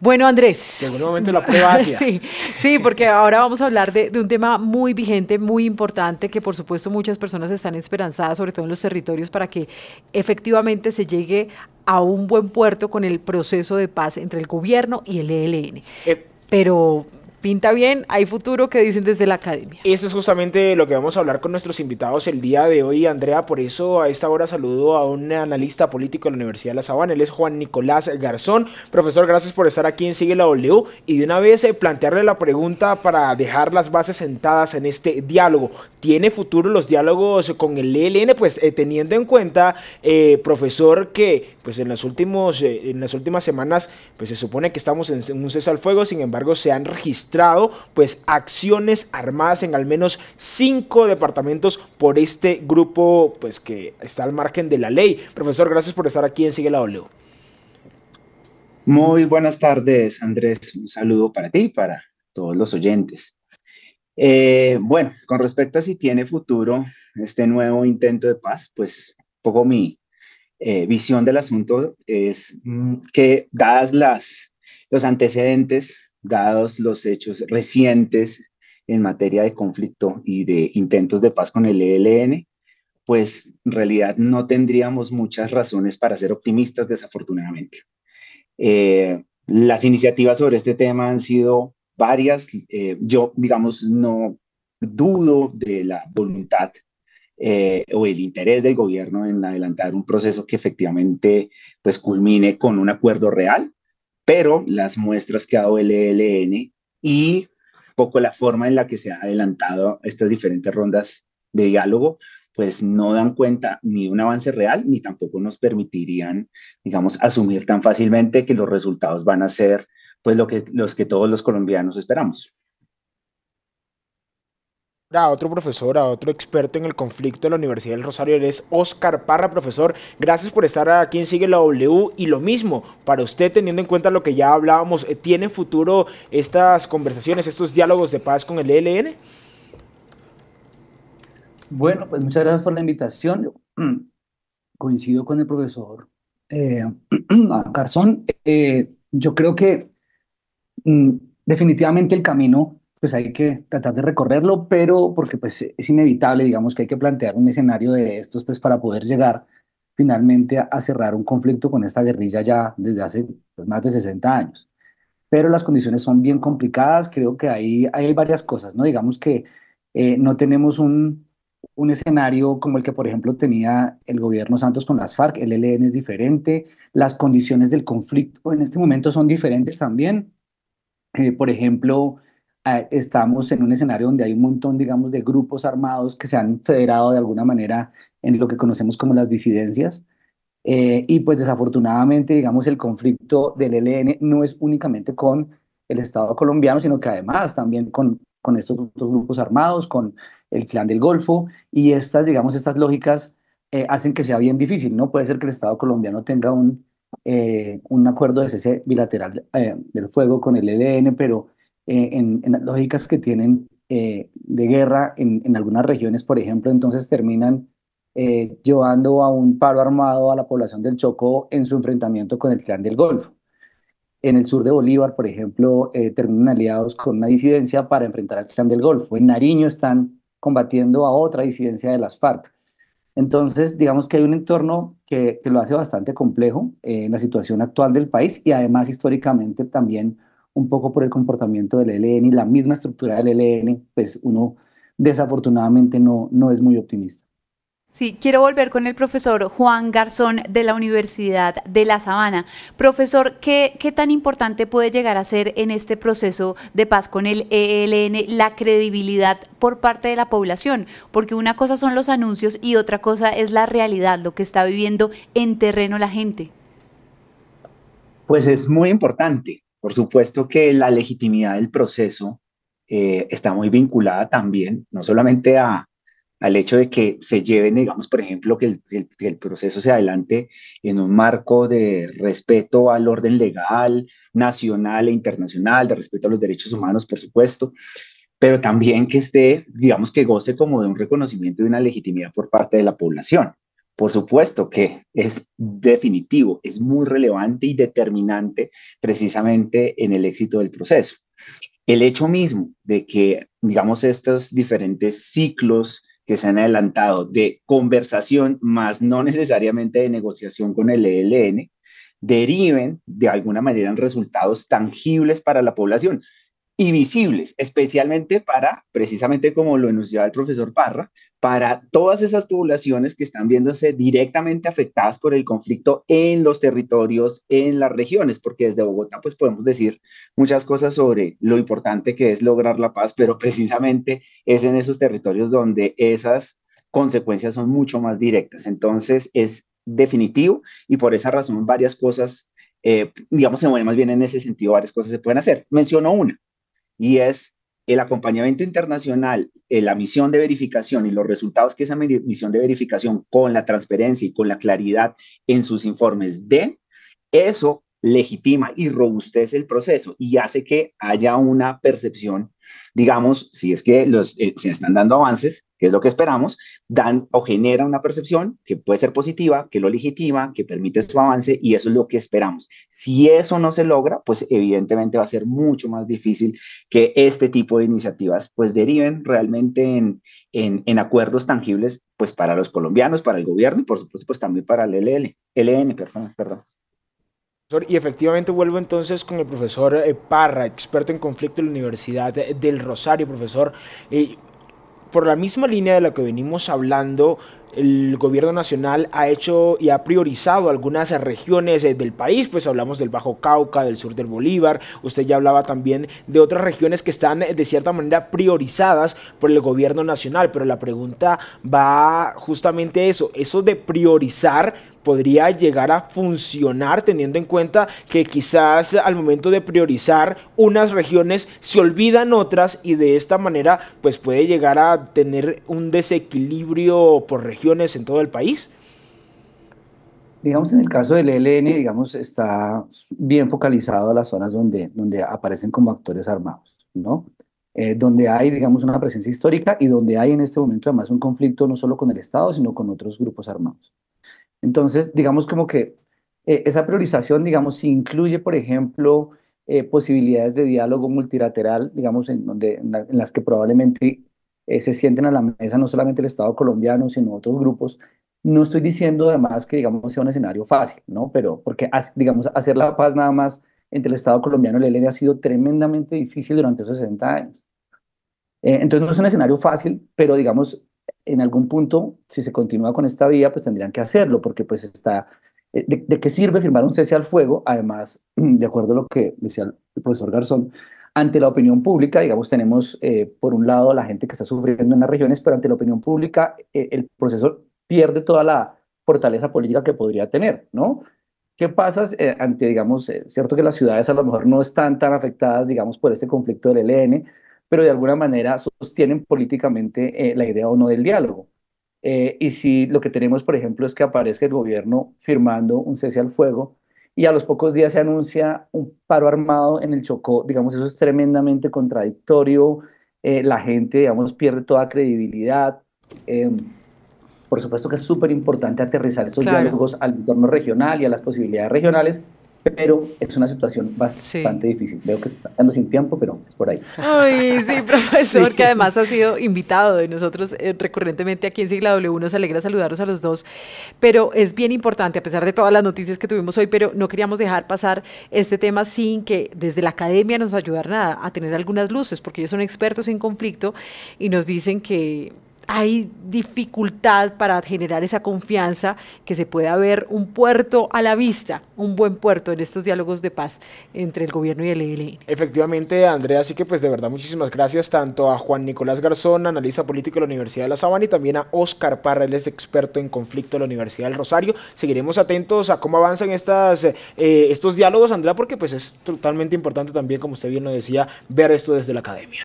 Bueno, Andrés. Seguramente la prueba sí, sí, porque ahora vamos a hablar de, un tema muy vigente, muy importante, que por supuesto muchas personas están esperanzadas, sobre todo en los territorios, para que efectivamente se llegue a un buen puerto con el proceso de paz entre el gobierno y el ELN. Eh, Pero pinta bien, hay futuro que dicen desde la academia. Eso es justamente lo que vamos a hablar con nuestros invitados el día de hoy, Andrea. Por eso a esta hora saludo a un analista político de la Universidad de La Sabana, él es Juan Nicolás Garzón. Profesor, gracias por estar aquí en Sigue la W y de una vez eh, plantearle la pregunta para dejar las bases sentadas en este diálogo. ¿Tiene futuro los diálogos con el ELN? Pues eh, teniendo en cuenta, eh, profesor, que pues en, los últimos, en las últimas semanas pues se supone que estamos en un cese al fuego, sin embargo se han registrado pues acciones armadas en al menos cinco departamentos por este grupo pues que está al margen de la ley. Profesor, gracias por estar aquí en Sigue la W. Muy buenas tardes, Andrés. Un saludo para ti y para todos los oyentes. Eh, bueno, con respecto a si tiene futuro este nuevo intento de paz, pues poco mi eh, visión del asunto es mm, que dadas las, los antecedentes dados los hechos recientes en materia de conflicto y de intentos de paz con el ELN, pues en realidad no tendríamos muchas razones para ser optimistas, desafortunadamente. Eh, las iniciativas sobre este tema han sido varias. Eh, yo, digamos, no dudo de la voluntad eh, o el interés del gobierno en adelantar un proceso que efectivamente pues culmine con un acuerdo real, pero las muestras que ha dado ELN e y poco la forma en la que se ha adelantado estas diferentes rondas de diálogo, pues no dan cuenta ni un avance real, ni tampoco nos permitirían, digamos, asumir tan fácilmente que los resultados van a ser pues lo que, los que todos los colombianos esperamos a otro profesor, a otro experto en el conflicto de la Universidad del Rosario. Eres Oscar Parra, profesor. Gracias por estar aquí en Sigue la W. Y lo mismo, para usted, teniendo en cuenta lo que ya hablábamos, eh, ¿tiene futuro estas conversaciones, estos diálogos de paz con el ELN? Bueno, pues muchas gracias por la invitación. Mm, coincido con el profesor eh, ah, Garzón. Eh, yo creo que mm, definitivamente el camino pues hay que tratar de recorrerlo, pero porque pues es inevitable, digamos que hay que plantear un escenario de estos pues para poder llegar finalmente a, cerrar un conflicto con esta guerrilla ya desde hace pues, más de 60 años. Pero las condiciones son bien complicadas, creo que ahí hay varias cosas, ¿no? Digamos que eh, no tenemos un, un escenario como el que, por ejemplo, tenía el gobierno Santos con las FARC, el ELN es diferente, las condiciones del conflicto en este momento son diferentes también. Eh, por ejemplo, eh, estamos en un escenario donde hay un montón, digamos, de grupos armados que se han federado de alguna manera en lo que conocemos como las disidencias. Eh, y pues desafortunadamente, digamos, el conflicto del ELN no es únicamente con el Estado colombiano, sino que además también con, con estos otros grupos armados, con el clan del Golfo, y estas, digamos, estas lógicas eh, hacen que sea bien difícil, ¿no? Puede ser que el Estado colombiano tenga un, un acuerdo de cese bilateral del fuego con el ELN, pero eh, en, las lógicas que tienen eh, de guerra en, algunas regiones, por ejemplo, entonces terminan eh, llevando a un palo armado a la población del Chocó en su enfrentamiento con el clan del Golfo. En el sur de Bolívar, por ejemplo, terminan aliados con una disidencia para enfrentar al clan del Golfo. En Nariño están combatiendo a otra disidencia de las FARC. Entonces, digamos que hay un entorno que, lo hace bastante complejo en la situación actual del país y además históricamente también un poco por el comportamiento del ELN y la misma estructura del ELN, pues uno desafortunadamente no, no es muy optimista. Sí, quiero volver con el profesor Juan Garzón de la Universidad de La Sabana. Profesor, ¿qué, ¿qué, tan importante puede llegar a ser en este proceso de paz con el ELN la credibilidad por parte de la población? Porque una cosa son los anuncios y otra cosa es la realidad, lo que está viviendo en terreno la gente. Pues es muy importante. Por supuesto que la legitimidad del proceso eh, está muy vinculada también, no solamente a, al hecho de que se lleven, digamos, por ejemplo, que el, que el, proceso se adelante en un marco de respeto al orden legal, nacional e internacional, de respeto a los derechos humanos, por supuesto, pero también que esté, digamos, que goce como de un reconocimiento y una legitimidad por parte de la población. Por supuesto que es definitivo, es muy relevante y determinante precisamente en el éxito del proceso. El hecho mismo de que, digamos, estos diferentes ciclos que se han adelantado de conversación, más no necesariamente de negociación con el ELN, deriven de alguna manera en resultados tangibles para la población y visibles, especialmente para, precisamente como lo enunciaba el profesor Parra, para todas esas poblaciones que están viéndose directamente afectadas por el conflicto en los territorios, en las regiones, porque desde Bogotá pues podemos decir muchas cosas sobre lo importante que es lograr la paz, pero precisamente es en esos territorios donde esas consecuencias son mucho más directas. Entonces es definitivo y por esa razón varias cosas, eh, digamos, se mueven más bien en ese sentido, varias cosas se pueden hacer. Menciono una, y es el acompañamiento internacional, eh, la misión de verificación y los resultados que esa misión de verificación con la transparencia y con la claridad en sus informes de, eso legitima y robustece el proceso y hace que haya una percepción, digamos, si es que los, eh, se están dando avances, que es lo que esperamos, dan o genera una percepción que puede ser positiva, que lo legitima, que permite su avance y eso es lo que esperamos. Si eso no se logra, pues evidentemente va a ser mucho más difícil que este tipo de iniciativas pues deriven realmente en, en, acuerdos tangibles pues para los colombianos, para el gobierno y por supuesto pues también para el LL, LN, perdón. perdón. Y efectivamente vuelvo entonces con el profesor eh, Parra, experto en conflicto en la Universidad del Rosario. Profesor, por la misma línea de la que venimos hablando, el gobierno nacional ha hecho y ha priorizado algunas regiones eh, del país, pues hablamos del Bajo Cauca, del sur del Bolívar, usted ya hablaba también de otras regiones que están eh, de cierta manera priorizadas por el gobierno nacional, pero la pregunta va justamente eso, eso de priorizar podría llegar a funcionar teniendo en cuenta que quizás al momento de priorizar unas regiones se olvidan otras y de esta manera pues puede llegar a tener un desequilibrio por regiones en todo el país? Digamos, en el caso del ELN, digamos, está bien focalizado a las zonas donde, donde aparecen como actores armados, ¿no? Eh, donde hay, digamos, una presencia histórica y donde hay en este momento además un conflicto no solo con el Estado, sino con otros grupos armados. Entonces, digamos como que eh, esa priorización, digamos, si incluye, por ejemplo, eh, posibilidades de diálogo multilateral, digamos, en, donde, en, las que probablemente eh, se sienten a la mesa no solamente el Estado colombiano, sino otros grupos. No estoy diciendo además que, digamos, sea un escenario fácil, ¿no? Pero porque, digamos, hacer la paz nada más entre el Estado colombiano y el ELN ha sido tremendamente difícil durante esos 60 años. entonces no es un escenario fácil, pero digamos, en algún punto, si se continúa con esta vía, pues tendrían que hacerlo, porque pues está... Eh, ¿De, qué sirve firmar un cese al fuego? Además, de acuerdo a lo que decía el profesor Garzón, ante la opinión pública, digamos, tenemos eh, por un lado la gente que está sufriendo en las regiones, pero ante la opinión pública eh, el proceso pierde toda la fortaleza política que podría tener, ¿no? ¿Qué pasa ante, digamos, cierto que las ciudades a lo mejor no están tan afectadas, digamos, por este conflicto del ELN, e? pero de alguna manera sostienen políticamente eh, la idea o no del diálogo. Eh, y si lo que tenemos, por ejemplo, es que aparezca el gobierno firmando un cese al fuego y a los pocos días se anuncia un paro armado en el Chocó, digamos, eso es tremendamente contradictorio, eh, la gente, digamos, pierde toda credibilidad. Em, por supuesto que es súper importante aterrizar esos diálogos al entorno regional y a las posibilidades regionales, pero es una situación bastante difícil. Veo que se está quedando sin tiempo, pero es por ahí. Ay, sí, profesor, que además ha sido invitado de nosotros eh, recurrentemente aquí en Sigla W. 1 Nos alegra saludaros a los dos, pero es bien importante, a pesar de todas las noticias que tuvimos hoy, pero no queríamos dejar pasar este tema sin que desde la academia nos ayudaran nada a tener algunas luces, porque ellos son expertos en conflicto y nos dicen que hay dificultad para generar esa confianza, que se pueda ver un puerto a la vista, un buen puerto en estos diálogos de paz entre el gobierno y el ELN. Efectivamente, Andrea, así que pues de verdad muchísimas gracias tanto a Juan Nicolás Garzón, analista político de la Universidad de La Sabana, y también a Oscar Parra, él es experto en conflicto de la Universidad del Rosario. Seguiremos atentos a cómo avanzan estas, eh, estos diálogos, Andrea, porque pues es totalmente importante también, como usted bien lo decía, ver esto desde la academia.